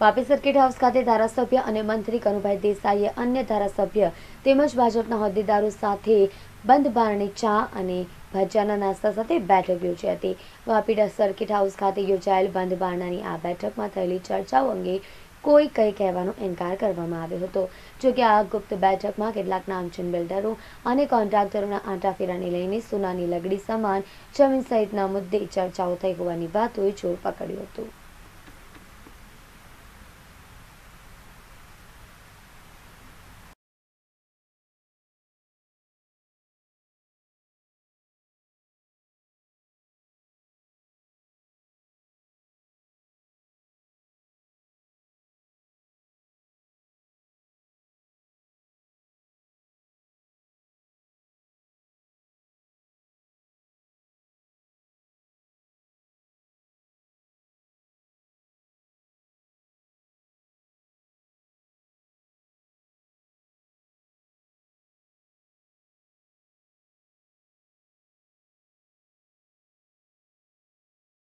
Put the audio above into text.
Vapi circuit house ખાતે ધારાસભ્ય અને મંત્રી કનુભાઈ દેસાઈએ અન્ય ધારાસભ્ય તેમજ ભાજપના હોદ્દેદારો સાથે બંધ બારણી ચા અને ભાજપના નાસ્તા સાથે બેઠક યોજી હતી વાપીડા સર્કિટ હાઉસ ખાતે યોજાયેલ બંધ બારણાની આ બેઠકમાં થયેલી ચર્ચાઓ અંગે કોઈ કંઈ કહેવાનો ઇનકાર કરવામાં આવ્યો હતો જોકે આ ગુપ્ત બેઠકમાં કેટલાક નામચીન બિલ્ડરો અને કોન્ટ્રાક્ટરોના આંટાફેરાને લઈને સોનાની લગડી સમાન જમીન સહિતના મુદ્દે ચર્ચાઓ થઈ હોવાની વાતોએ જોર પકડ્યું હતું